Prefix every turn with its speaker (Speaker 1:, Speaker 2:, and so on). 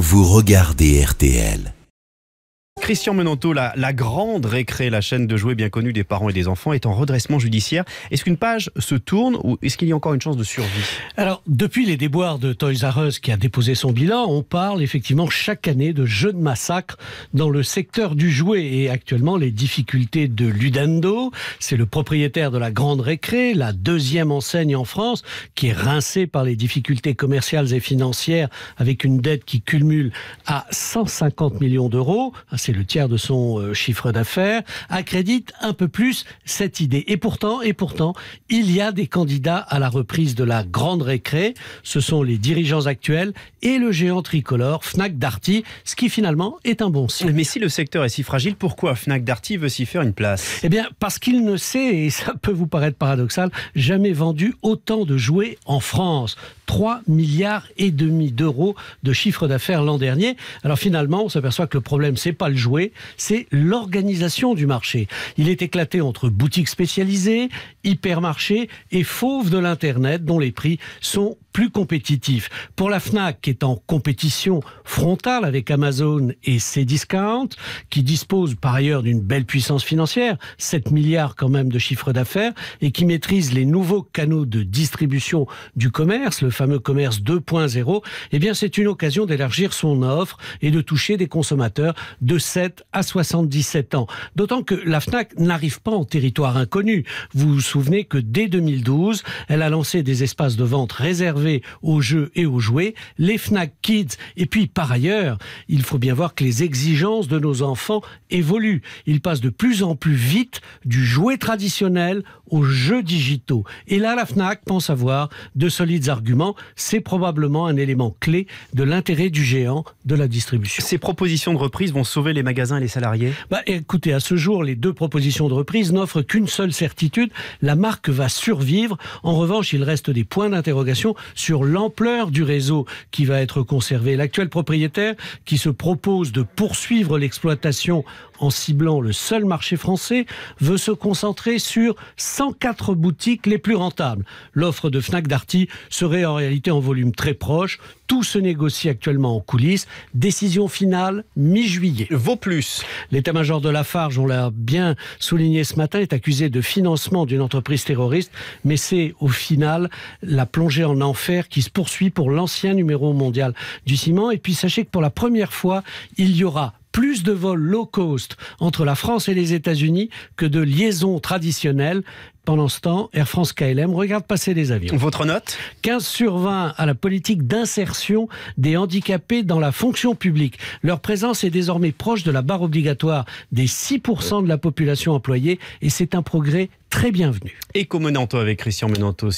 Speaker 1: vous regardez RTL.
Speaker 2: Christian Menanteau, la, grande récré, la chaîne de jouets bien connue des parents et des enfants, est en redressement judiciaire. Est-ce qu'une page se tourne ou est-ce qu'il y a encore une chance de survie
Speaker 1: Alors, depuis les déboires de Toys R Us qui a déposé son bilan, on parle effectivement chaque année de jeux de massacre dans le secteur du jouet. Et actuellement, les difficultés de Ludendo, c'est le propriétaire de la grande récré, la deuxième enseigne en France, qui est rincée par les difficultés commerciales et financières avec une dette qui cumule à 150 millions d'euros. Ah, le tiers de son euh, chiffre d'affaires, accrédite un peu plus cette idée. Et pourtant, et pourtant, il y a des candidats à la reprise de la grande récré. Ce sont les dirigeants actuels et le géant tricolore Fnac Darty, ce qui finalement est un bon signe. Mais si le secteur est si fragile, pourquoi Fnac Darty veut s'y faire une place Eh bien, parce qu'il ne sait, et ça peut vous paraître paradoxal, jamais vendu autant de jouets en France. 3 milliards et demi d'euros de chiffre d'affaires l'an dernier. Alors finalement, on s'aperçoit que le problème, c'est pas le jouet c'est l'organisation du marché. Il est éclaté entre boutiques spécialisées, hypermarchés et fauves de l'Internet dont les prix sont plus compétitif. Pour la FNAC, qui est en compétition frontale avec Amazon et ses discounts, qui dispose par ailleurs d'une belle puissance financière, 7 milliards quand même de chiffre d'affaires, et qui maîtrise les nouveaux canaux de distribution du commerce, le fameux commerce 2.0, et eh bien c'est une occasion d'élargir son offre et de toucher des consommateurs de 7 à 77 ans. D'autant que la FNAC n'arrive pas en territoire inconnu. Vous vous souvenez que dès 2012, elle a lancé des espaces de vente réservés aux jeux et aux jouets, les Fnac Kids. Et puis par ailleurs, il faut bien voir que les exigences de nos enfants évoluent. Ils passent de plus en plus vite du jouet traditionnel aux jeux digitaux. Et là, la Fnac pense avoir de solides arguments. C'est probablement un élément clé de l'intérêt du géant de la distribution. Ces propositions de reprise vont sauver les magasins et les salariés bah, Écoutez, à ce jour, les deux propositions de reprise n'offrent qu'une seule certitude. La marque va survivre. En revanche, il reste des points d'interrogation sur l'ampleur du réseau qui va être conservé. L'actuel propriétaire, qui se propose de poursuivre l'exploitation en ciblant le seul marché français, veut se concentrer sur 104 boutiques les plus rentables. L'offre de Fnac Darty serait en réalité en volume très proche, tout se négocie actuellement en coulisses. Décision finale mi-juillet. Vaut plus. L'état-major de la Farge on l'a bien souligné ce matin, est accusé de financement d'une entreprise terroriste, mais c'est au final la plongée en enfer qui se poursuit pour l'ancien numéro mondial du ciment. Et puis sachez que pour la première fois, il y aura plus de vols low cost entre la France et les États-Unis que de liaisons traditionnelles. Pendant ce temps, Air France KLM regarde passer les avions. Votre note 15 sur 20 à la politique d'insertion des handicapés dans la fonction publique. Leur présence est désormais proche de la barre obligatoire des 6% de la population employée et c'est un progrès très bienvenu.
Speaker 2: éco avec Christian Menanto.